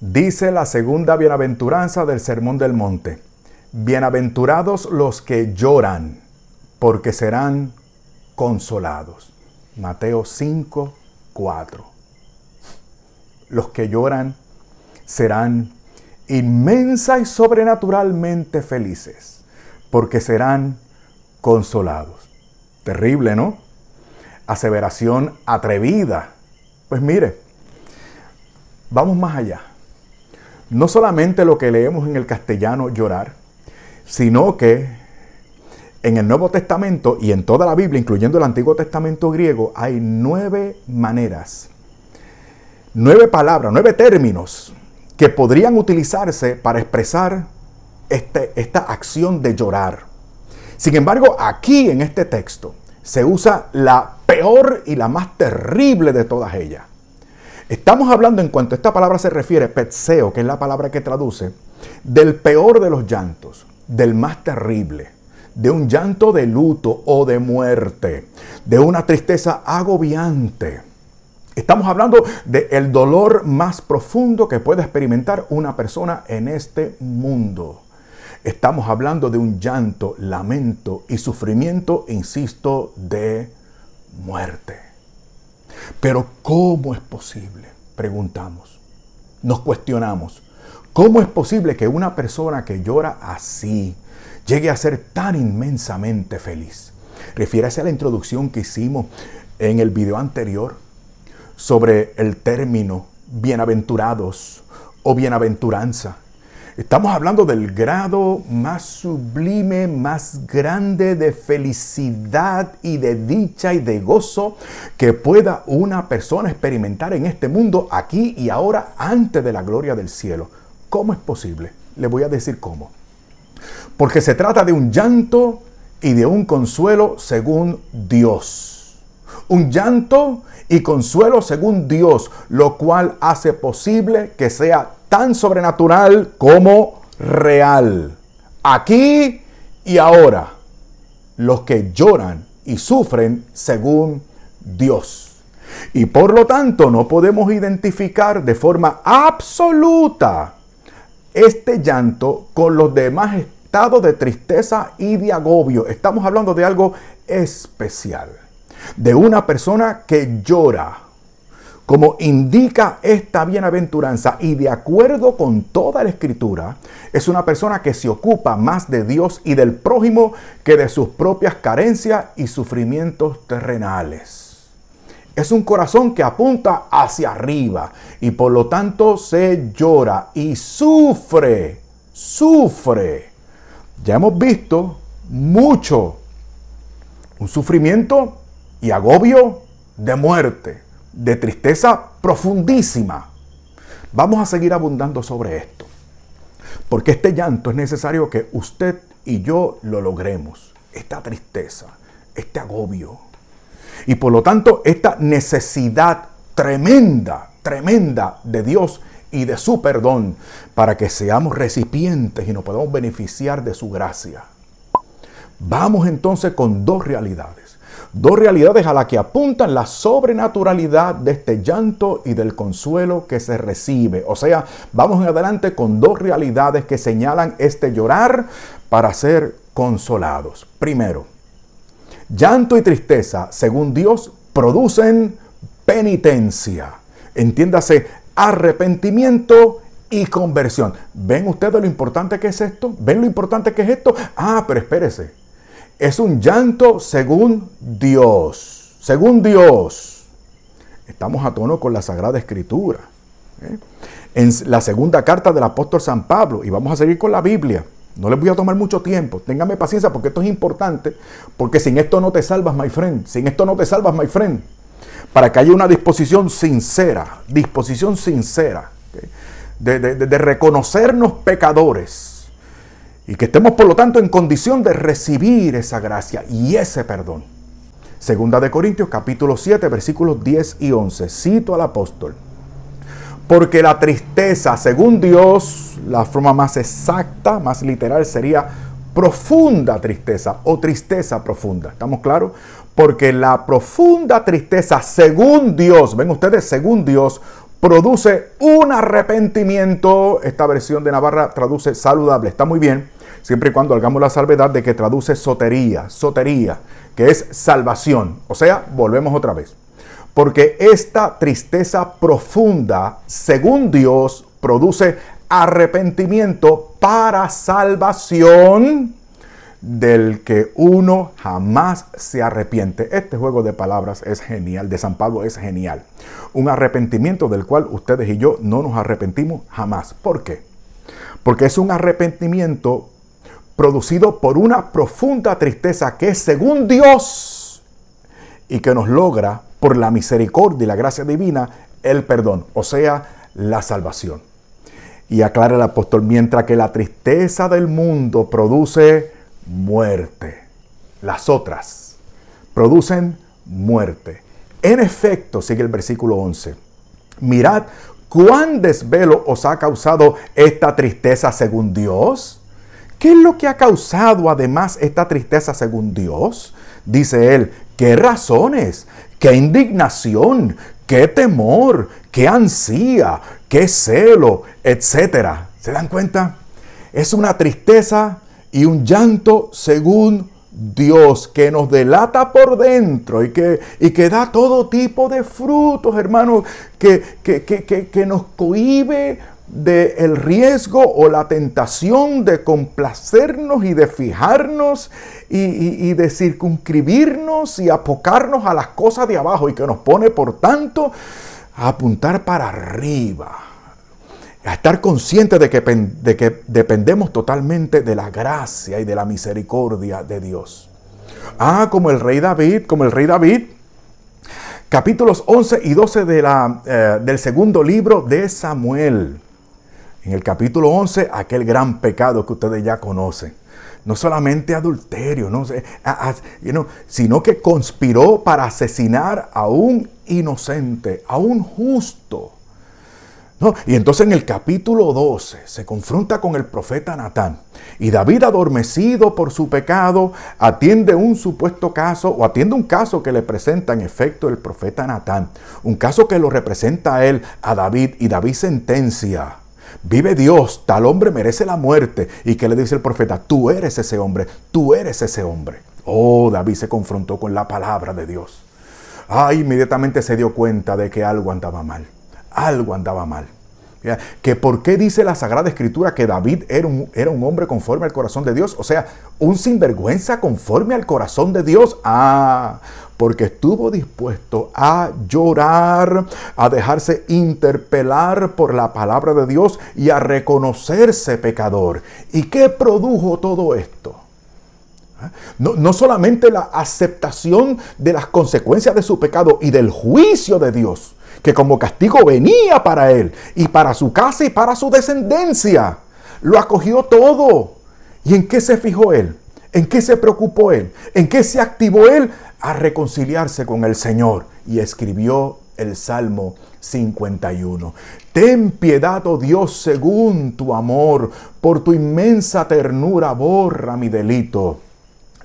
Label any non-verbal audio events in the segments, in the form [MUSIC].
Dice la segunda bienaventuranza del Sermón del Monte. Bienaventurados los que lloran, porque serán consolados. Mateo 5, 4. Los que lloran serán inmensa y sobrenaturalmente felices, porque serán consolados. Terrible, ¿no? Aseveración atrevida. Pues mire, vamos más allá no solamente lo que leemos en el castellano llorar, sino que en el Nuevo Testamento y en toda la Biblia, incluyendo el Antiguo Testamento griego, hay nueve maneras, nueve palabras, nueve términos que podrían utilizarse para expresar este, esta acción de llorar. Sin embargo, aquí en este texto se usa la peor y la más terrible de todas ellas. Estamos hablando en cuanto a esta palabra se refiere, petseo, que es la palabra que traduce, del peor de los llantos, del más terrible, de un llanto de luto o de muerte, de una tristeza agobiante. Estamos hablando del dolor más profundo que puede experimentar una persona en este mundo. Estamos hablando de un llanto, lamento y sufrimiento, insisto, de muerte. Pero ¿cómo es posible? Preguntamos. Nos cuestionamos. ¿Cómo es posible que una persona que llora así llegue a ser tan inmensamente feliz? Refiérase a la introducción que hicimos en el video anterior sobre el término bienaventurados o bienaventuranza. Estamos hablando del grado más sublime, más grande de felicidad y de dicha y de gozo que pueda una persona experimentar en este mundo, aquí y ahora, antes de la gloria del cielo. ¿Cómo es posible? Le voy a decir cómo. Porque se trata de un llanto y de un consuelo según Dios. Un llanto y consuelo según Dios, lo cual hace posible que sea tan sobrenatural como real. Aquí y ahora, los que lloran y sufren según Dios. Y por lo tanto no podemos identificar de forma absoluta este llanto con los demás estados de tristeza y de agobio. Estamos hablando de algo especial, de una persona que llora como indica esta bienaventuranza y de acuerdo con toda la escritura, es una persona que se ocupa más de Dios y del prójimo que de sus propias carencias y sufrimientos terrenales. Es un corazón que apunta hacia arriba y por lo tanto se llora y sufre, sufre. Ya hemos visto mucho, un sufrimiento y agobio de muerte de tristeza profundísima. Vamos a seguir abundando sobre esto, porque este llanto es necesario que usted y yo lo logremos, esta tristeza, este agobio, y por lo tanto esta necesidad tremenda, tremenda de Dios y de su perdón, para que seamos recipientes y nos podamos beneficiar de su gracia. Vamos entonces con dos realidades. Dos realidades a las que apuntan la sobrenaturalidad de este llanto y del consuelo que se recibe. O sea, vamos en adelante con dos realidades que señalan este llorar para ser consolados. Primero, llanto y tristeza, según Dios, producen penitencia. Entiéndase, arrepentimiento y conversión. ¿Ven ustedes lo importante que es esto? ¿Ven lo importante que es esto? Ah, pero espérese es un llanto según Dios, según Dios. Estamos a tono con la Sagrada Escritura. ¿eh? En la segunda carta del apóstol San Pablo, y vamos a seguir con la Biblia. No les voy a tomar mucho tiempo. Ténganme paciencia porque esto es importante. Porque sin esto no te salvas, my friend. Sin esto no te salvas, my friend. Para que haya una disposición sincera, disposición sincera, de reconocernos pecadores y que estemos por lo tanto en condición de recibir esa gracia y ese perdón. Segunda de Corintios capítulo 7 versículos 10 y 11. Cito al apóstol. Porque la tristeza, según Dios, la forma más exacta, más literal sería profunda tristeza o tristeza profunda. ¿Estamos claros? Porque la profunda tristeza, según Dios, ven ustedes, según Dios, produce un arrepentimiento. Esta versión de Navarra traduce saludable. Está muy bien siempre y cuando hagamos la salvedad de que traduce sotería, sotería, que es salvación. O sea, volvemos otra vez. Porque esta tristeza profunda, según Dios, produce arrepentimiento para salvación del que uno jamás se arrepiente. Este juego de palabras es genial, de San Pablo es genial. Un arrepentimiento del cual ustedes y yo no nos arrepentimos jamás. ¿Por qué? Porque es un arrepentimiento producido por una profunda tristeza que es según Dios y que nos logra por la misericordia y la gracia divina el perdón, o sea, la salvación. Y aclara el apóstol, mientras que la tristeza del mundo produce muerte, las otras producen muerte. En efecto, sigue el versículo 11, mirad cuán desvelo os ha causado esta tristeza según Dios ¿Qué es lo que ha causado además esta tristeza según Dios? Dice él, ¿qué razones? ¿Qué indignación? ¿Qué temor? ¿Qué ansía? ¿Qué celo? Etcétera. ¿Se dan cuenta? Es una tristeza y un llanto según Dios que nos delata por dentro y que, y da todo tipo de frutos, hermanos, que, que, que nos cohibe del riesgo o la tentación de complacernos y de fijarnos y, de circunscribirnos y apocarnos a las cosas de abajo y que nos pone, por tanto, a apuntar para arriba, a estar conscientes de que, que dependemos totalmente de la gracia y de la misericordia de Dios. Ah, como el rey David, como el rey David, capítulos 11 y 12 de la, eh, del segundo libro de Samuel en el capítulo 11 aquel gran pecado que ustedes ya conocen. No solamente adulterio, sino que conspiró para asesinar a un inocente, a un justo. Y entonces en el capítulo 12 se confronta con el profeta Natán. Y David, adormecido por su pecado, atiende un supuesto caso o atiende un caso que le presenta en efecto el profeta Natán. Un caso que lo representa a él, a David, y David sentencia vive Dios, tal hombre merece la muerte. ¿Y qué le dice el profeta? Tú eres ese hombre, tú eres ese hombre. Oh, David se confrontó con la palabra de Dios. Ah, inmediatamente se dio cuenta de que algo andaba mal, algo andaba mal. Que por qué dice la Sagrada Escritura que David era un, era un hombre conforme al corazón de Dios. O sea, un sinvergüenza conforme al corazón de Dios. Ah, porque estuvo dispuesto a llorar, a dejarse interpelar por la palabra de Dios y a reconocerse pecador. ¿Y qué produjo todo esto? ¿Ah? No, no, solamente la aceptación de las consecuencias de su pecado y del juicio de Dios, que como castigo venía para él y para su casa y para su descendencia. Lo acogió todo. ¿Y en qué se fijó él? ¿En qué se preocupó él? ¿En qué se activó él? A reconciliarse con el Señor. Y escribió el Salmo 51. Ten piedad, oh Dios, según tu amor, por tu inmensa ternura borra mi delito.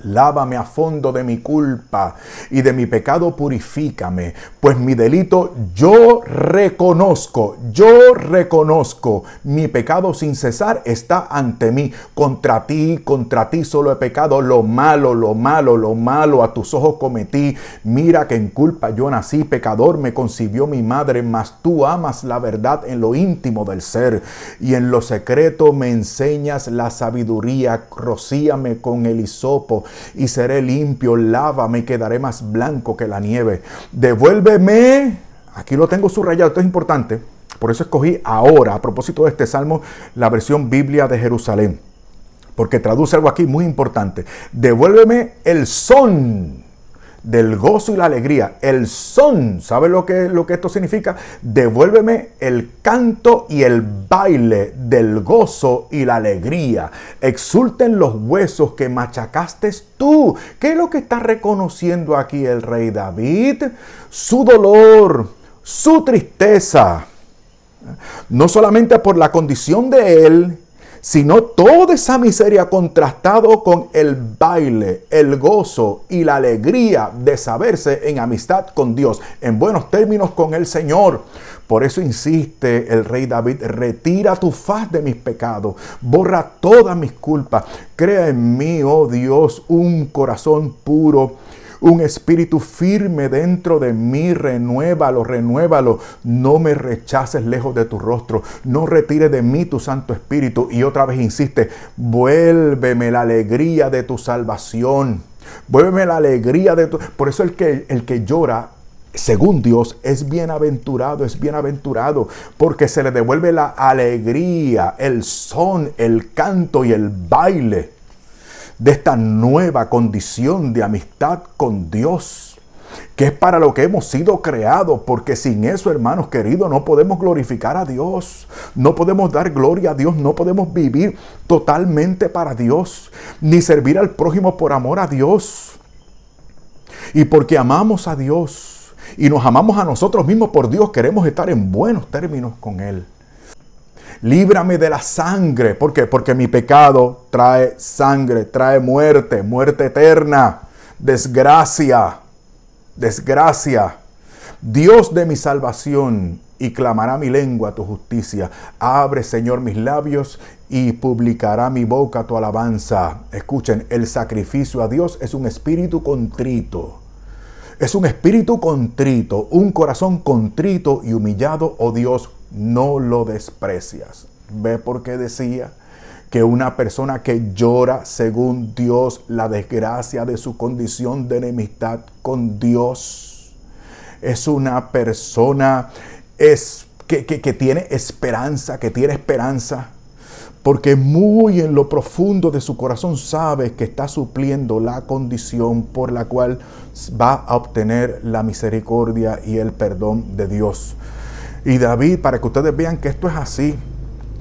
Lávame a fondo de mi culpa y de mi pecado purifícame, pues mi delito yo reconozco, yo reconozco, mi pecado sin cesar está ante mí, contra ti, contra ti solo he pecado, lo malo, lo malo, lo malo a tus ojos cometí, mira que en culpa yo nací, pecador me concibió mi madre, mas tú amas la verdad en lo íntimo del ser y en lo secreto me enseñas la sabiduría, rocíame con el hisopo, y seré limpio, lávame y quedaré más blanco que la nieve. Devuélveme, aquí lo tengo subrayado, esto es importante, por eso escogí ahora, a propósito de este salmo, la versión Biblia de Jerusalén, porque traduce algo aquí muy importante. Devuélveme el son del gozo y la alegría. El son, ¿sabe lo que, lo que esto significa? Devuélveme el canto y el baile del gozo y la alegría. Exulten los huesos que machacaste tú. ¿Qué es lo que está reconociendo aquí el rey David? Su dolor, su tristeza. No solamente por la condición de él, sino toda esa miseria contrastado con el baile, el gozo y la alegría de saberse en amistad con Dios, en buenos términos con el Señor. Por eso insiste el rey David, retira tu faz de mis pecados, borra todas mis culpas, crea en mí, oh Dios, un corazón puro un espíritu firme dentro de mí, renuévalo, renuévalo, no me rechaces lejos de tu rostro, no retire de mí tu Santo Espíritu. Y otra vez insiste, vuélveme la alegría de tu salvación. Vuélveme la alegría de tu... Por eso el que, el que llora según Dios, es bienaventurado, es bienaventurado, porque se le devuelve la alegría, el son, el canto y el baile de esta nueva condición de amistad con Dios, que es para lo que hemos sido creados, porque sin eso, hermanos queridos, no podemos glorificar a Dios, no podemos dar gloria a Dios, no podemos vivir totalmente para Dios, ni servir al prójimo por amor a Dios. Y porque amamos a Dios y nos amamos a nosotros mismos por Dios, queremos estar en buenos términos con Él líbrame de la sangre. ¿Por qué? Porque mi pecado trae sangre, trae muerte, muerte eterna, desgracia, desgracia. Dios de mi salvación, y clamará mi lengua tu justicia. Abre, Señor, mis labios y publicará mi boca tu alabanza. Escuchen, el sacrificio a Dios es un espíritu contrito. Es un espíritu contrito, un corazón contrito y humillado, oh Dios, no lo desprecias. Ve por qué decía que una persona que llora según Dios la desgracia de su condición de enemistad con Dios es una persona es, que tiene esperanza, que tiene esperanza porque muy en lo profundo de su corazón sabe que está supliendo la condición por la cual va a obtener la misericordia y el perdón de Dios. Y David, para que ustedes vean que esto es así,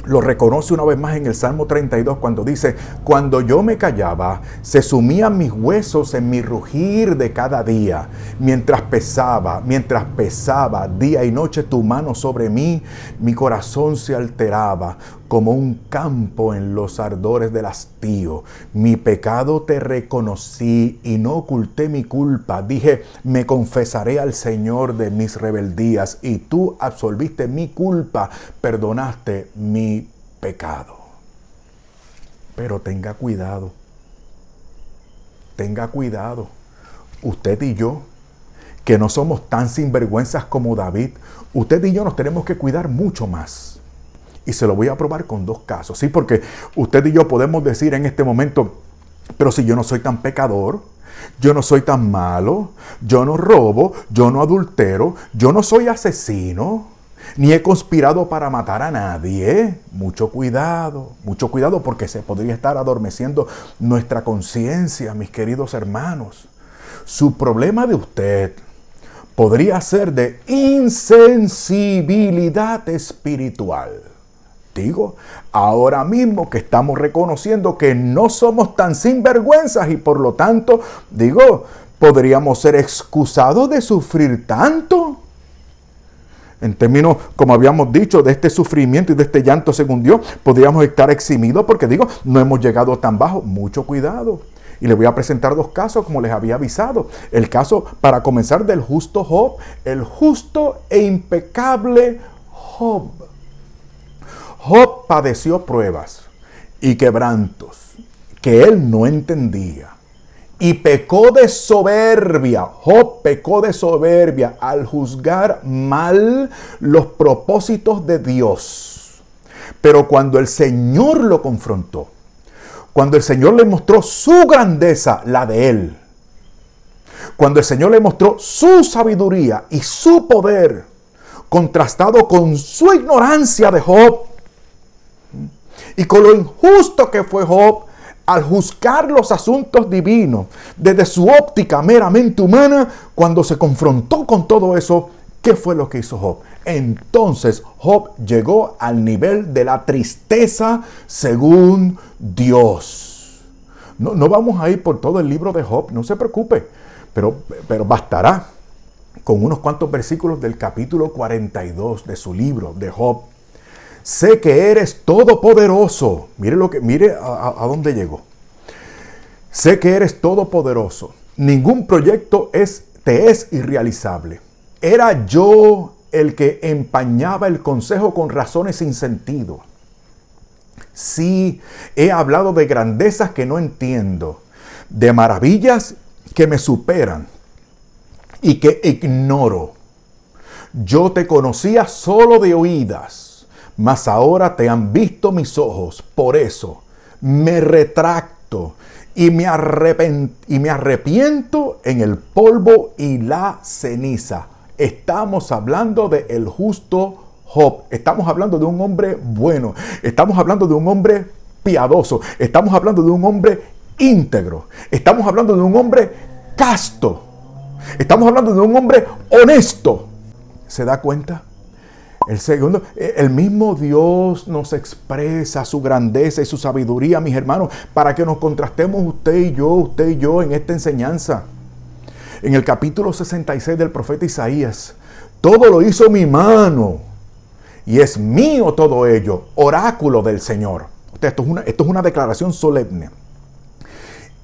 lo reconoce una vez más en el Salmo 32 cuando dice, cuando yo me callaba, se sumían mis huesos en mi rugir de cada día, mientras pesaba, mientras pesaba día y noche tu mano sobre mí, mi corazón se alteraba como un campo en los ardores del hastío. Mi pecado te reconocí y no oculté mi culpa. Dije, me confesaré al Señor de mis rebeldías y tú absolviste mi culpa, perdonaste mi pecado. Pero tenga cuidado, tenga cuidado, usted y yo que no somos tan sinvergüenzas como David, usted y yo nos tenemos que cuidar mucho más. Y se lo voy a probar con dos casos, ¿sí? Porque usted y yo podemos decir en este momento, pero si yo no soy tan pecador, yo no soy tan malo, yo no robo, yo no adultero, yo no soy asesino, ni he conspirado para matar a nadie. Mucho cuidado, mucho cuidado porque se podría estar adormeciendo nuestra conciencia, mis queridos hermanos. Su problema de usted podría ser de insensibilidad espiritual. Digo, Ahora mismo que estamos reconociendo que no somos tan sinvergüenzas y por lo tanto, digo, podríamos ser excusados de sufrir tanto. En términos, como habíamos dicho, de este sufrimiento y de este llanto según Dios, podríamos estar eximidos porque digo, no hemos llegado tan bajo. Mucho cuidado. Y les voy a presentar dos casos, como les había avisado. El caso, para comenzar, del justo Job, el justo e impecable Job. Job padeció pruebas y quebrantos que él no entendía. Y pecó de soberbia. Job pecó de soberbia al juzgar mal los propósitos de Dios. Pero cuando el Señor lo confrontó, cuando el Señor le mostró su grandeza, la de él, cuando el Señor le mostró su sabiduría y su poder, contrastado con su ignorancia de Job, y con lo injusto que fue Job al juzgar los asuntos divinos desde su óptica meramente humana, cuando se confrontó con todo eso, ¿qué fue lo que hizo Job? Entonces Job llegó al nivel de la tristeza según Dios. No, no vamos a ir por todo el libro de Job, no se preocupe, pero, pero bastará con unos cuantos versículos del capítulo 42 de su libro de Job sé que eres todopoderoso. Mire lo que, mire a, dónde llegó. Sé que eres todopoderoso. Ningún proyecto es, te es irrealizable. Era yo el que empañaba el consejo con razones sin sentido. Sí, he hablado de grandezas que no entiendo, de maravillas que me superan y que ignoro. Yo te conocía solo de oídas mas ahora te han visto mis ojos, por eso me retracto y me, y me arrepiento en el polvo y la ceniza. Estamos hablando de el justo Job, estamos hablando de un hombre bueno, estamos hablando de un hombre piadoso, estamos hablando de un hombre íntegro, estamos hablando de un hombre casto, estamos hablando de un hombre honesto. ¿Se da cuenta? El segundo, eh, el mismo Dios nos expresa su grandeza y su sabiduría, mis hermanos, para que nos contrastemos usted y yo, usted y yo en esta enseñanza. En el capítulo 66 del profeta Isaías, todo lo hizo mi mano y es mío todo ello, oráculo del Señor. Esto es una, esto es una declaración solemne.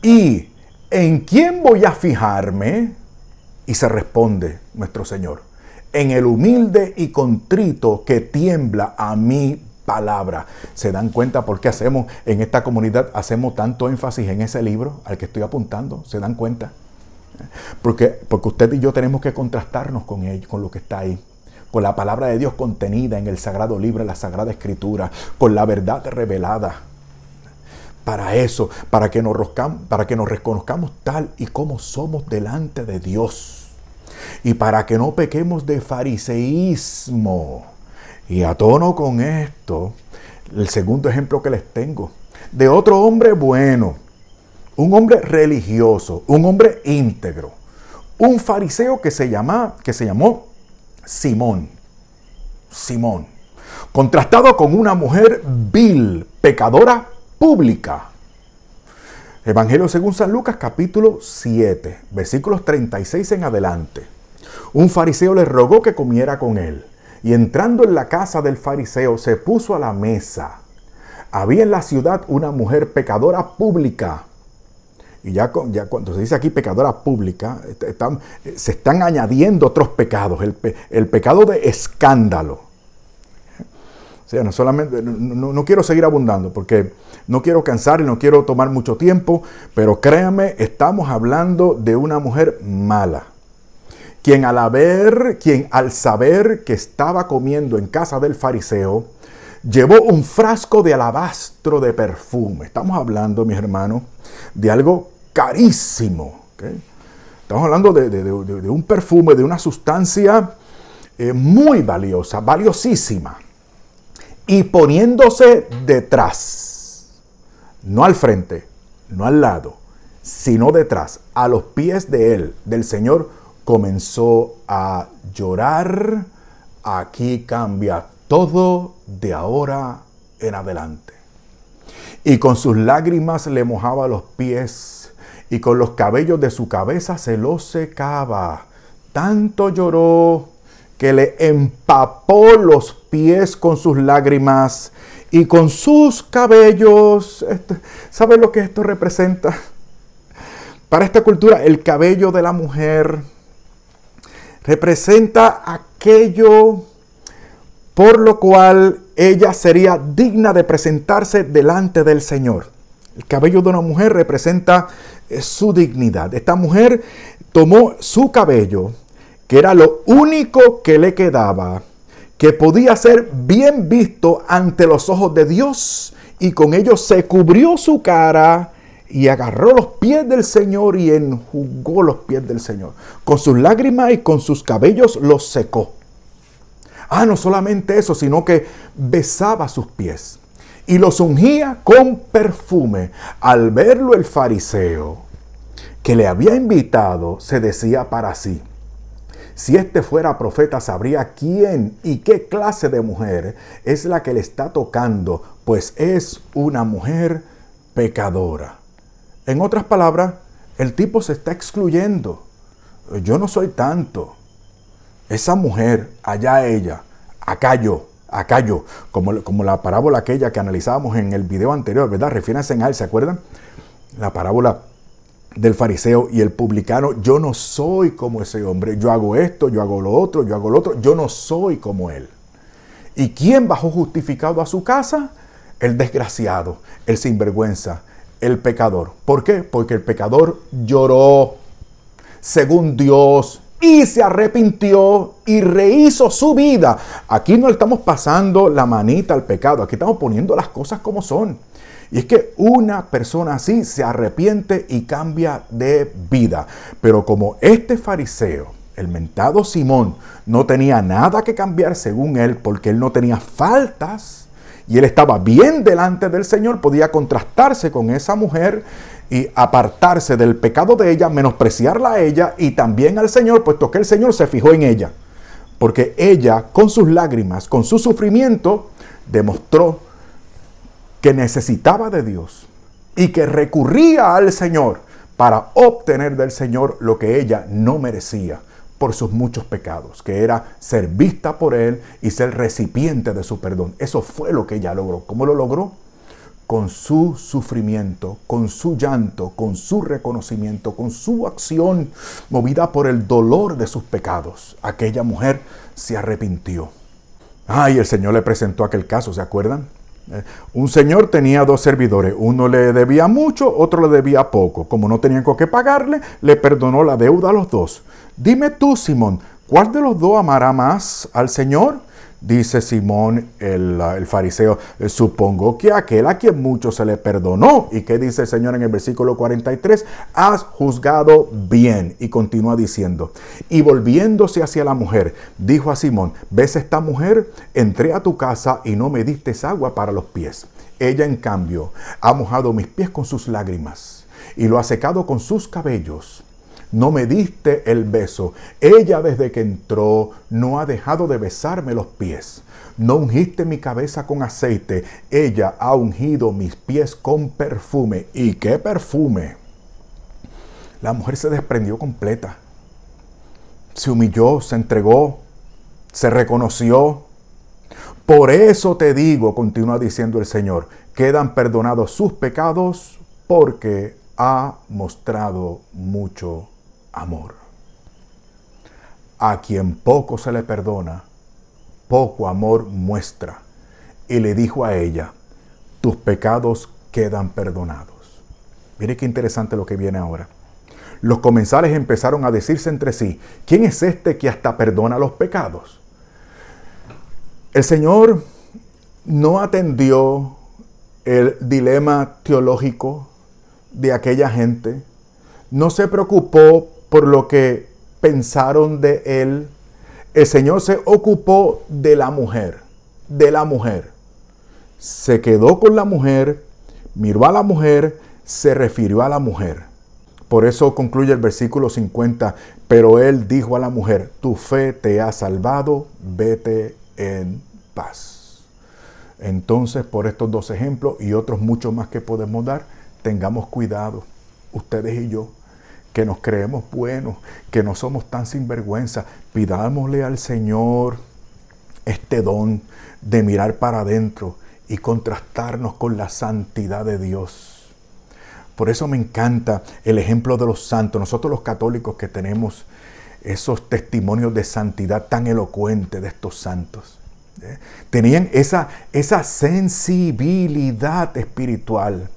¿Y en quién voy a fijarme? Y se responde nuestro Señor en el humilde y contrito que tiembla a mi palabra. ¿Se dan cuenta por qué hacemos en esta comunidad, hacemos tanto énfasis en ese libro al que estoy apuntando? ¿Se dan cuenta? Porque, porque usted y yo tenemos que contrastarnos con, ello, con lo que está ahí con la palabra de Dios contenida en el Sagrado Libro, en la Sagrada Escritura, con la verdad revelada. Para eso, para que nos, para que nos reconozcamos tal y como somos delante de Dios y para que no pequemos de fariseísmo. Y a tono con esto, el segundo ejemplo que les tengo, de otro hombre bueno, un hombre religioso, un hombre íntegro, un fariseo que se, llama, que se llamó Simón. Simón. Contrastado con una mujer vil, pecadora pública. Evangelio según San Lucas capítulo 7, versículos 36 en adelante. Un fariseo le rogó que comiera con él, y entrando en la casa del fariseo se puso a la mesa. Había en la ciudad una mujer pecadora pública. Y ya, cuando se dice aquí pecadora pública, eh, se están añadiendo otros pecados, el, pecado de escándalo. O sea, no solamente, no, quiero seguir abundando porque no quiero cansar y no quiero tomar mucho tiempo, pero créame estamos hablando de una mujer mala quien al haber, quien al saber que estaba comiendo en casa del fariseo, llevó un frasco de alabastro de perfume. Estamos hablando, mis hermanos, de algo carísimo. Estamos hablando de, un perfume, de una sustancia eh, muy valiosa, valiosísima. Y poniéndose detrás, no al frente, no al lado, sino detrás, a los pies de él, del Señor comenzó a llorar. Aquí cambia todo de ahora en adelante. Y con sus lágrimas le mojaba los pies y con los cabellos de su cabeza se los secaba. Tanto lloró que le empapó los pies con sus lágrimas y con sus cabellos. ¿Sabes lo que esto representa? Para esta cultura, el cabello de la mujer representa aquello por lo cual ella sería digna de presentarse delante del Señor. El cabello de una mujer representa eh, su dignidad. Esta mujer tomó su cabello, que era lo único que le quedaba, que podía ser bien visto ante los ojos de Dios, y con ello se cubrió su cara y agarró los pies del Señor y enjugó los pies del Señor. Con sus lágrimas y con sus cabellos los secó. Ah, no solamente eso, sino que besaba sus pies y los ungía con perfume. Al verlo el fariseo que le había invitado, se decía para sí, si este fuera profeta, sabría quién y qué clase de mujer es la que le está tocando, pues es una mujer pecadora. En otras palabras, el tipo se está excluyendo. Yo no soy tanto. Esa mujer, allá ella, acá yo, acá yo, como, como la parábola aquella que analizábamos en el video anterior, ¿verdad? Refiéranse en él, ¿se acuerdan? La parábola del fariseo y el publicano, yo no soy como ese hombre, yo hago esto, yo hago lo otro, yo hago lo otro, yo no soy como él. ¿Y quién bajó justificado a su casa? El desgraciado, el sinvergüenza, el pecador. ¿Por qué? Porque el pecador lloró según Dios y se arrepintió y rehizo su vida. Aquí no estamos pasando la manita al pecado, aquí estamos poniendo las cosas como son. Y es que una persona así se arrepiente y cambia de vida. Pero como este fariseo, el mentado Simón, no tenía nada que cambiar según él porque él no tenía faltas, y él estaba bien delante del Señor, podía contrastarse con esa mujer y apartarse del pecado de ella, menospreciarla a ella y también al Señor, puesto que el Señor se fijó en ella. Porque ella, con sus lágrimas, con su sufrimiento, demostró que necesitaba de Dios y que recurría al Señor para obtener del Señor lo que ella no merecía por sus muchos pecados, que era ser vista por Él y ser recipiente de su perdón. Eso fue lo que ella logró. ¿Cómo lo logró? Con su sufrimiento, con su llanto, con su reconocimiento, con su acción movida por el dolor de sus pecados. Aquella mujer se arrepintió. Ay, el Señor le presentó aquel caso, ¿se acuerdan? Eh, un señor tenía dos servidores, uno le debía mucho, otro le debía poco. Como no tenían con qué pagarle, le perdonó la deuda a los dos. Dime tú, Simón, ¿cuál de los dos amará más al Señor? Dice Simón el, ah, fariseo, eh, supongo que aquel a quien mucho se le perdonó. ¿Y qué dice el Señor en el versículo 43? Has juzgado bien. Y continúa diciendo, y volviéndose hacia la mujer, dijo a Simón, ¿ves esta mujer? Entré a tu casa y no me diste agua para los pies. Ella, en cambio, ha mojado mis pies con sus lágrimas y lo ha secado con sus cabellos no me diste el beso. Ella desde que entró no ha dejado de besarme los pies. No ungiste mi cabeza con aceite, ella ha ungido mis pies con perfume. ¿Y qué perfume? La mujer se desprendió completa. Se humilló, se entregó, se reconoció. Por eso te digo, continúa diciendo el Señor, quedan perdonados sus pecados porque ha mostrado mucho amor. A quien poco se le perdona, poco amor muestra. Y le dijo a ella, tus pecados quedan perdonados. Mire qué interesante lo que viene ahora. Los comensales empezaron a decirse entre sí, ¿quién es este que hasta perdona los pecados? El Señor no atendió el dilema teológico de aquella gente, no se preocupó por lo que pensaron de él. El Señor se ocupó de la mujer, de la mujer. Se quedó con la mujer, miró a la mujer, se refirió a la mujer. Por eso concluye el versículo 50, pero él dijo a la mujer, tu fe te ha salvado, vete en paz. Entonces, por estos dos ejemplos y otros muchos más que podemos dar, tengamos cuidado, ustedes y yo, que nos creemos buenos, que no somos tan sinvergüenza. Pidámosle al Señor este don de mirar para adentro y contrastarnos con la santidad de Dios. Por eso me encanta el ejemplo de los santos. Nosotros los católicos que tenemos esos testimonios de santidad tan elocuentes de estos santos. ¿eh? Tenían esa, esa sensibilidad espiritual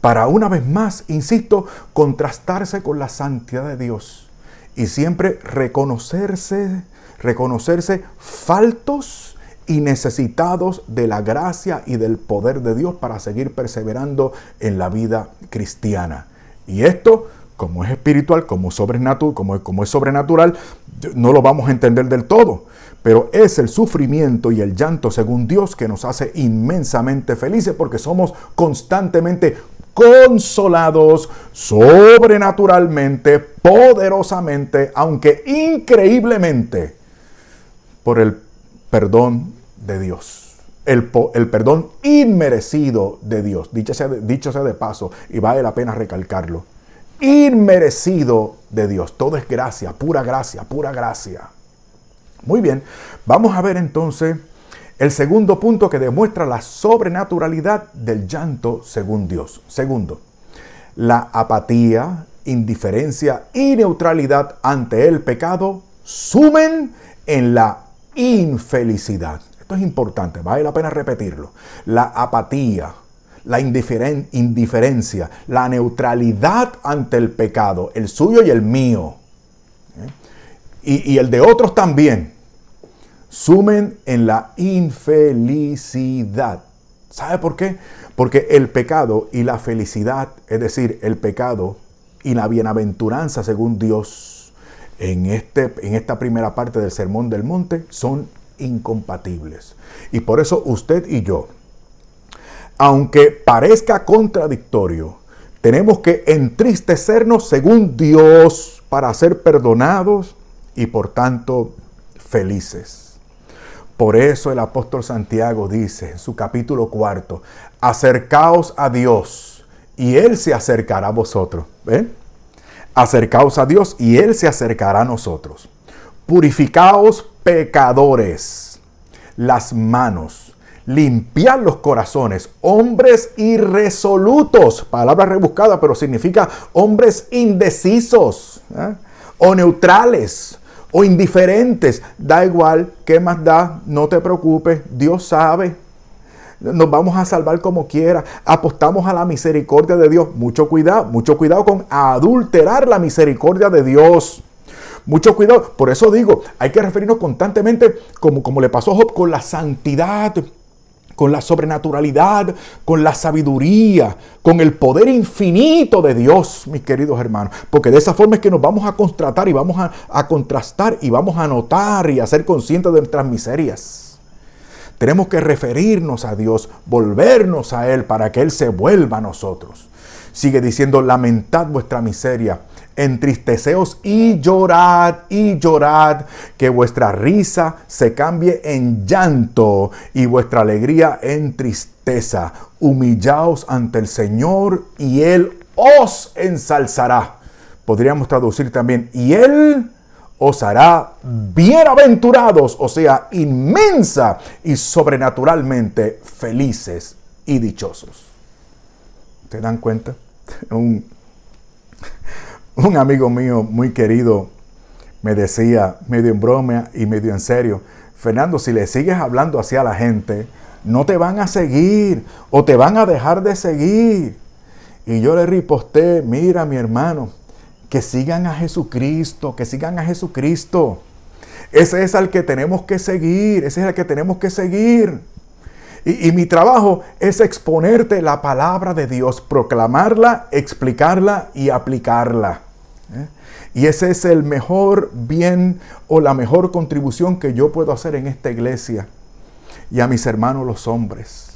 para una vez más, insisto, contrastarse con la santidad de Dios y siempre reconocerse, reconocerse faltos y necesitados de la gracia y del poder de Dios para seguir perseverando en la vida cristiana. Y esto, como es espiritual, como, sobrenatural como, como es sobrenatural, no lo vamos a entender del todo, pero es el sufrimiento y el llanto según Dios que nos hace inmensamente felices porque somos constantemente consolados sobrenaturalmente, poderosamente, aunque increíblemente, por el perdón de Dios. El, el perdón inmerecido de Dios. Dicho sea dicho sea de paso, y vale la pena recalcarlo. Inmerecido de Dios. Todo es gracia, pura gracia, pura gracia. Muy bien, vamos a ver entonces el segundo punto que demuestra la sobrenaturalidad del llanto según Dios. Segundo, la apatía, indiferencia y neutralidad ante el pecado sumen en la infelicidad. Esto es importante, vale la pena repetirlo. La apatía, la indiferencia, la neutralidad ante el pecado, el suyo y el mío, ¿eh? y, y el de otros también sumen en la infelicidad. ¿Sabe por qué? Porque el pecado y la felicidad, es decir, el pecado y la bienaventuranza según Dios en, este, en esta primera parte del Sermón del Monte, son incompatibles. Y por eso usted y yo, aunque parezca contradictorio, tenemos que entristecernos según Dios para ser perdonados y por tanto felices. Por eso el apóstol Santiago dice en su capítulo cuarto, acercaos a Dios y Él se acercará a vosotros. Acercaos a Dios y Él se acercará a nosotros. Purificaos pecadores las manos, limpiar los corazones, hombres irresolutos, palabra rebuscada, pero significa hombres indecisos ¿eh? o neutrales, o indiferentes. Da igual, ¿qué más da? No te preocupes, Dios sabe. Nos vamos a salvar como quiera. Apostamos a la misericordia de Dios. Mucho cuidado, mucho cuidado con adulterar la misericordia de Dios. Mucho cuidado. Por eso digo, hay que referirnos constantemente, como, como le pasó a Job, con la santidad con la sobrenaturalidad, con la sabiduría, con el poder infinito de Dios, mis queridos hermanos. Porque de esa forma es que nos vamos a contratar y vamos a, contrastar y vamos a notar y a ser conscientes de nuestras miserias. Tenemos que referirnos a Dios, volvernos a Él para que Él se vuelva a nosotros. Sigue diciendo, lamentad vuestra miseria entristeceos y llorad y llorad, que vuestra risa se cambie en llanto y vuestra alegría en tristeza. Humillaos ante el Señor y Él os ensalzará. Podríamos traducir también, y Él os hará bienaventurados, o sea, inmensa y sobrenaturalmente felices y dichosos. ¿Te dan cuenta? [LAUGHS] Un, un amigo mío muy querido me decía, medio en broma y medio en serio, Fernando, si le sigues hablando así a la gente, no te van a seguir o te van a dejar de seguir. Y yo le riposté, mira mi hermano, que sigan a Jesucristo, que sigan a Jesucristo. Ese es al que tenemos que seguir, ese es al que tenemos que seguir. Y, mi trabajo es exponerte la palabra de Dios, proclamarla, explicarla y aplicarla. ¿eh? Y ese es el mejor bien o la mejor contribución que yo puedo hacer en esta iglesia y a mis hermanos los hombres.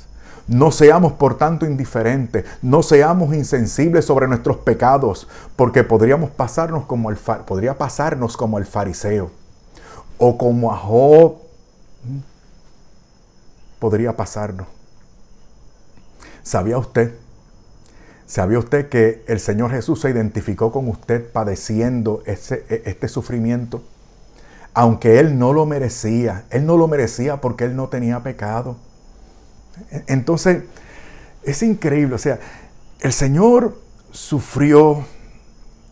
No seamos por tanto indiferentes, no seamos insensibles sobre nuestros pecados, porque podríamos pasarnos como el, podría pasarnos como el fariseo o como a Job podría pasarnos. ¿Sabía usted? ¿Sabía usted que el Señor Jesús se identificó con usted padeciendo e, este sufrimiento? Aunque Él no lo merecía, Él no lo merecía porque Él no tenía pecado. E, entonces, es increíble, o sea, el Señor sufrió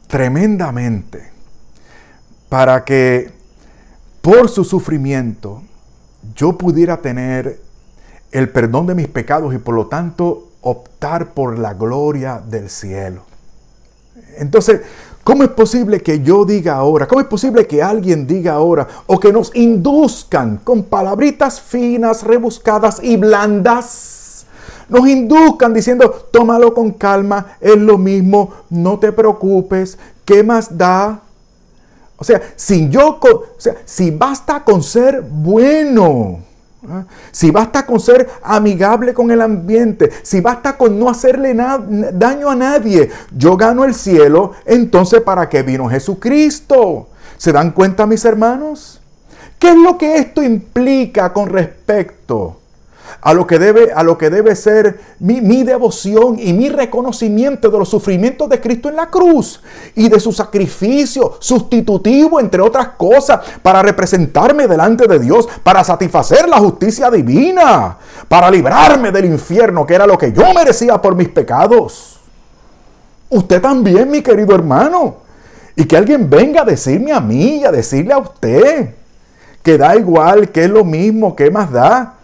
tremendamente para que por su sufrimiento yo pudiera tener el perdón de mis pecados y por lo tanto optar por la gloria del cielo. Entonces, ¿cómo es posible que yo diga ahora? ¿Cómo es posible que alguien diga ahora? O que nos induzcan con palabritas finas, rebuscadas y blandas. Nos induzcan diciendo, tómalo con calma, es lo mismo, no te preocupes, ¿qué más da? O sea, sin yo, o sea, si basta con ser bueno ¿Ah? Si basta con ser amigable con el ambiente, si basta con no hacerle daño a nadie, yo gano el cielo, entonces ¿para qué vino Jesucristo? ¿Se dan cuenta mis hermanos? ¿Qué es lo que esto implica con respecto a lo que debe, a lo que debe ser mi, mi devoción y mi reconocimiento de los sufrimientos de Cristo en la cruz y de su sacrificio sustitutivo, entre otras cosas, para representarme delante de Dios, para satisfacer la justicia divina, para librarme del infierno, que era lo que yo merecía por mis pecados. Usted también, mi querido hermano. Y que alguien venga a decirme a mí y a decirle a usted que da igual, que es lo mismo, que más da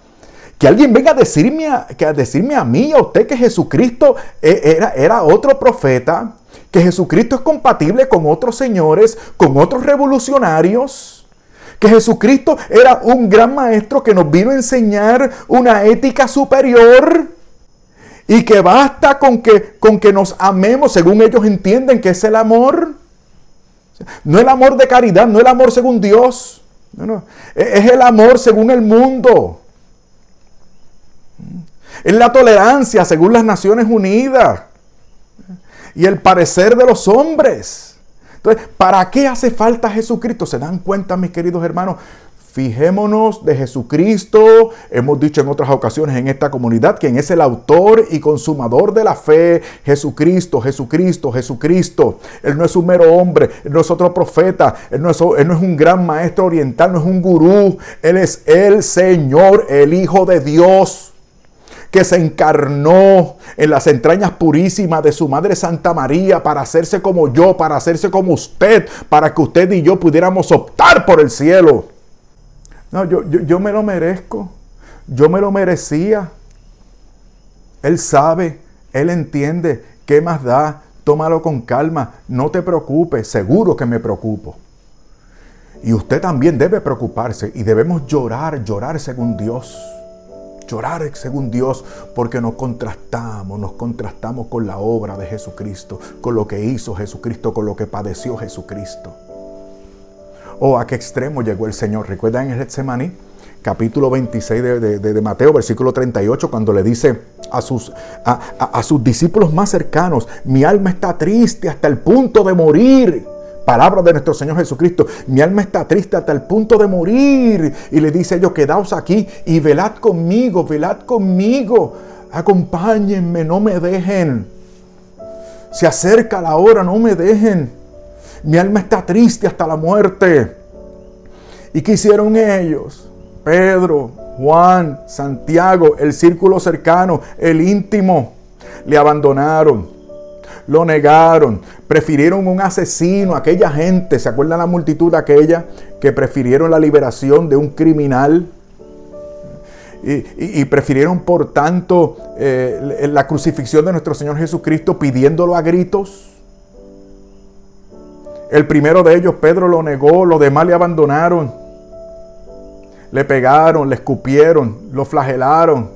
que alguien venga a decirme a, a, decirme a mí a usted que Jesucristo eh, era, era otro profeta, que Jesucristo es compatible con otros señores, con otros revolucionarios, que Jesucristo era un gran maestro que nos vino a enseñar una ética superior y que basta con que, con que nos amemos según ellos entienden que es el amor. No el amor de caridad, no el amor según Dios. E, es el amor según el mundo. Es la tolerancia según las Naciones Unidas y el parecer de los hombres. Entonces, ¿para qué hace falta Jesucristo? ¿Se dan cuenta, mis queridos hermanos? Fijémonos de Jesucristo, hemos dicho en otras ocasiones en esta comunidad, quien es el autor y consumador de la fe, Jesucristo, Jesucristo, Jesucristo. Él no es un mero hombre, él no es otro profeta, él no es, no es un gran maestro oriental, no es un gurú, él es el Señor, el Hijo de Dios que se encarnó en las entrañas purísimas de su Madre Santa María para hacerse como yo, para hacerse como usted, para que usted y yo pudiéramos optar por el cielo. No, yo, yo me lo merezco, yo me lo merecía. Él sabe, él entiende, ¿qué más da? Tómalo con calma, no te preocupes, seguro que me preocupo. Y usted también debe preocuparse y debemos llorar, llorar según Dios llorar según Dios porque nos contrastamos, nos contrastamos con la obra de Jesucristo, con lo que hizo Jesucristo, con lo que padeció Jesucristo. Oh, a qué extremo llegó el Señor. Recuerda en el Getsemaní? capítulo 26 de, Mateo, versículo 38, cuando le dice a sus, a sus discípulos más cercanos, mi alma está triste hasta el punto de morir palabra de nuestro Señor Jesucristo. Mi alma está triste hasta el punto de morir. Y le dice a ellos, quedaos aquí y velad conmigo, velad conmigo. Acompáñenme, no me dejen. Se acerca la hora, no me dejen. Mi alma está triste hasta la muerte. ¿Y qué hicieron ellos? Pedro, Juan, Santiago, el círculo cercano, el íntimo, le abandonaron lo negaron, prefirieron un asesino, aquella gente, ¿se acuerdan la multitud aquella que prefirieron la liberación de un criminal? Y, prefirieron por tanto eh, la crucifixión de nuestro Señor Jesucristo pidiéndolo a gritos. El primero de ellos, Pedro, lo negó, los demás le abandonaron. Le pegaron, le escupieron, lo flagelaron,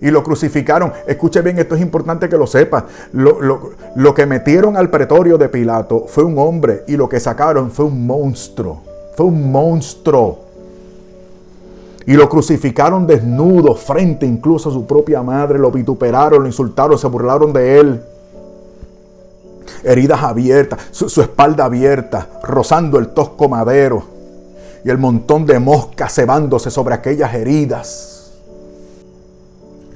y lo crucificaron. Escuche bien, esto es importante que lo sepas. Lo, que metieron al pretorio de Pilato fue un hombre y lo que sacaron fue un monstruo. Fue un monstruo. Y lo crucificaron desnudo, frente incluso a su propia madre. Lo vituperaron, lo insultaron, se burlaron de él heridas abiertas, su, su, espalda abierta, rozando el tosco madero y el montón de moscas cebándose sobre aquellas heridas.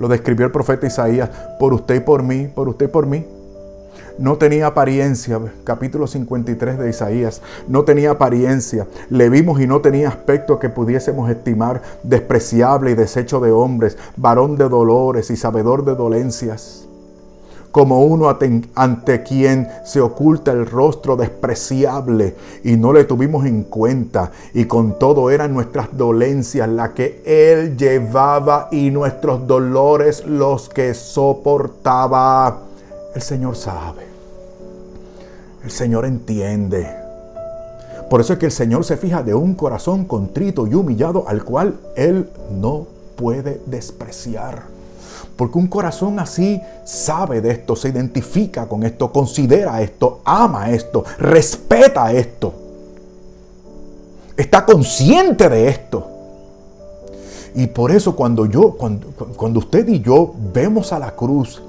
Lo describió el profeta Isaías, por usted y por mí, por usted y por mí. No tenía apariencia, capítulo 53 de Isaías, no tenía apariencia. Le vimos y no tenía aspecto que pudiésemos estimar despreciable y deshecho de hombres, varón de dolores y sabedor de dolencias como uno ante quien se oculta el rostro despreciable y no le tuvimos en cuenta. Y con todo eran nuestras dolencias las que Él llevaba y nuestros dolores los que soportaba. El Señor sabe. El Señor entiende. Por eso es que el Señor se fija de un corazón contrito y humillado al cual Él no puede despreciar porque un corazón así sabe de esto, se identifica con esto, considera esto, ama esto, respeta esto, está consciente de esto. Y por eso cuando yo, cuando, usted y yo vemos a la cruz,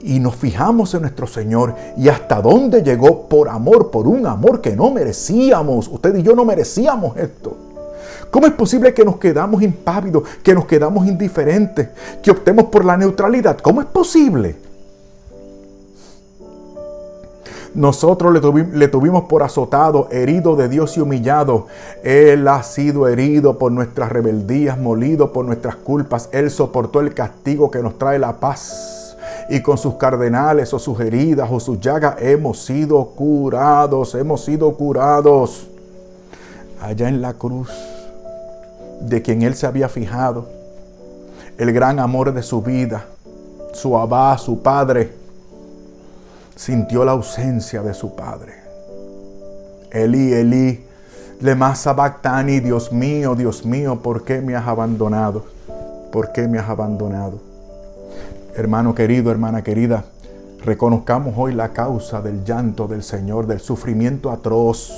y nos fijamos en nuestro Señor y hasta dónde llegó por amor, por un amor que no merecíamos. Usted y yo no merecíamos esto. ¿Cómo es posible que nos quedamos impávidos, que nos quedamos indiferentes, que optemos por la neutralidad? ¿Cómo es posible? Nosotros le, tuvimos por azotado, herido de Dios y humillado. Él ha sido herido por nuestras rebeldías, molido por nuestras culpas. Él soportó el castigo que nos trae la paz. Y con sus cardenales o sus heridas o sus llagas hemos sido curados, hemos sido curados allá en la cruz de quien él se había fijado, el gran amor de su vida, su abá, su padre, sintió la ausencia de su padre. Elí, Elí, lema sabactani, Dios mío, Dios mío, ¿por qué me has abandonado? ¿Por qué me has abandonado? Hermano querido, hermana querida, reconozcamos hoy la causa del llanto del Señor, del sufrimiento atroz,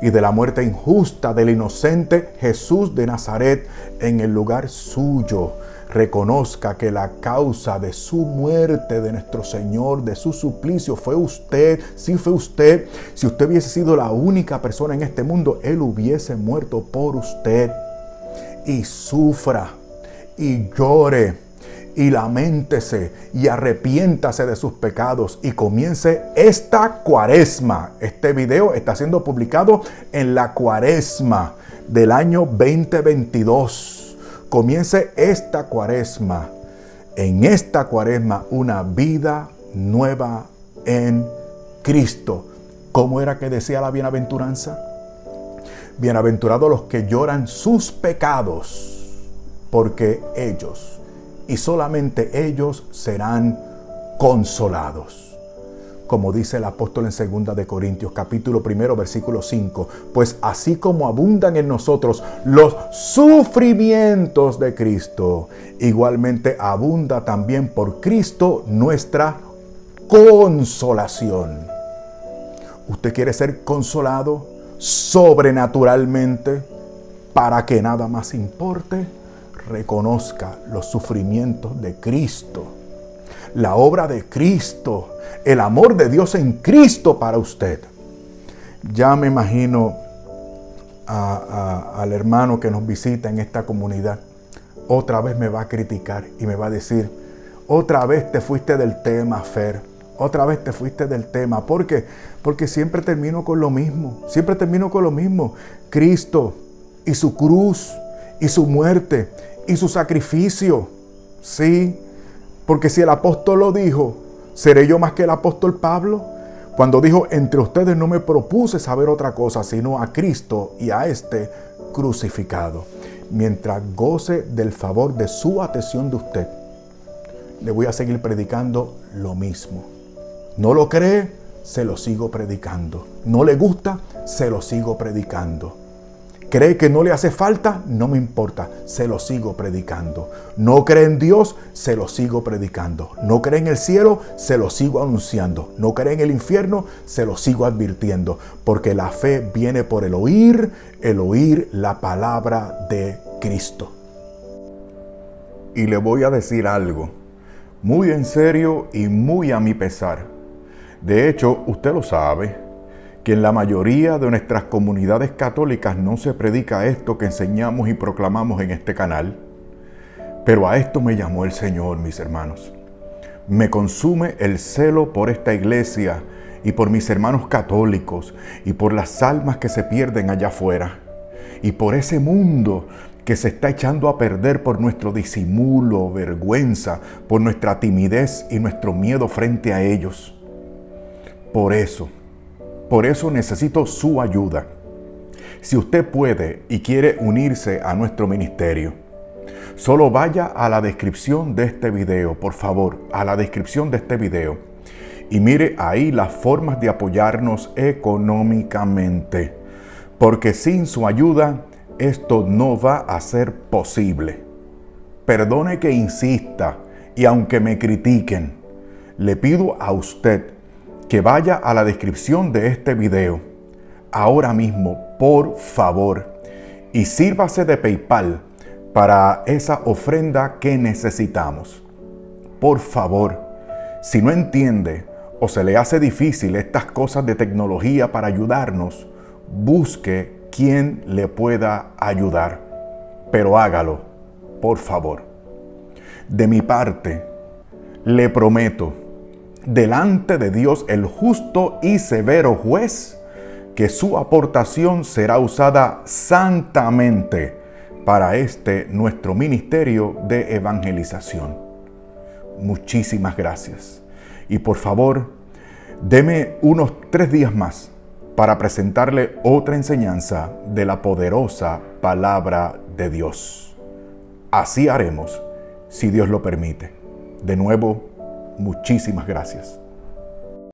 y de la muerte injusta del inocente Jesús de Nazaret en el lugar suyo. Reconozca que la causa de su muerte, de nuestro Señor, de su suplicio, fue usted, si fue usted. Si usted hubiese sido la única persona en este mundo, Él hubiese muerto por usted. Y sufra y llore y lamentese y arrepiéntase de sus pecados y comience esta cuaresma. Este video está siendo publicado en la cuaresma del año 2022. Comience esta cuaresma, en esta cuaresma, una vida nueva en Cristo. ¿Cómo era que decía la bienaventuranza? Bienaventurados los que lloran sus pecados, porque ellos y solamente ellos serán consolados. Como dice el apóstol en 2 de Corintios capítulo 1 versículo 5, pues así como abundan en nosotros los sufrimientos de Cristo, igualmente abunda también por Cristo nuestra consolación. ¿Usted quiere ser consolado sobrenaturalmente para que nada más importe? reconozca los sufrimientos de Cristo, la obra de Cristo, el amor de Dios en Cristo para usted. Ya me imagino al hermano que nos visita en esta comunidad. Otra vez me va a criticar y me va a decir, otra vez te fuiste del tema, Fer. Otra vez te fuiste del tema. ¿Por Porque siempre termino con lo mismo. Siempre termino con lo mismo. Cristo y su cruz y su muerte y su sacrificio. Sí, porque si el apóstol lo dijo, ¿seré yo más que el apóstol Pablo? Cuando dijo, entre ustedes no me propuse saber otra cosa, sino a Cristo y a este crucificado. Mientras goce del favor de su atención de usted, le voy a seguir predicando lo mismo. ¿No lo cree? Se lo sigo predicando. ¿No le gusta? Se lo sigo predicando cree que no le hace falta, no me importa, se lo sigo predicando. No cree en Dios, se lo sigo predicando. No cree en el cielo, se lo sigo anunciando. No cree en el infierno, se lo sigo advirtiendo. Porque la fe viene por el oír, el oír la palabra de Cristo. Y le voy a decir algo, muy en serio y muy a mi pesar. De hecho, usted lo sabe, que en la mayoría de nuestras comunidades católicas no se predica esto que enseñamos y proclamamos en este canal. Pero a esto me llamó el Señor, mis hermanos. Me consume el celo por esta iglesia y por mis hermanos católicos y por las almas que se pierden allá afuera y por ese mundo que se está echando a perder por nuestro disimulo, vergüenza, por nuestra timidez y nuestro miedo frente a ellos. Por eso, por eso necesito su ayuda. Si usted puede y quiere unirse a nuestro ministerio, solo vaya a la descripción de este video, por favor, a la descripción de este video. Y mire ahí las formas de apoyarnos económicamente, porque sin su ayuda esto no va a ser posible. Perdone que insista y aunque me critiquen, le pido a usted que vaya a la descripción de este video ahora mismo, por favor, y sírvase de PayPal para esa ofrenda que necesitamos. Por favor, si no entiende o se le hace difícil estas cosas de tecnología para ayudarnos, busque quien le pueda ayudar. Pero hágalo, por favor. De mi parte, le prometo delante de Dios el justo y severo juez, que su aportación será usada santamente para este nuestro ministerio de evangelización. Muchísimas gracias. Y por favor, deme unos tres días más para presentarle otra enseñanza de la poderosa palabra de Dios. Así haremos, si Dios lo permite. De nuevo, Muchísimas gracias.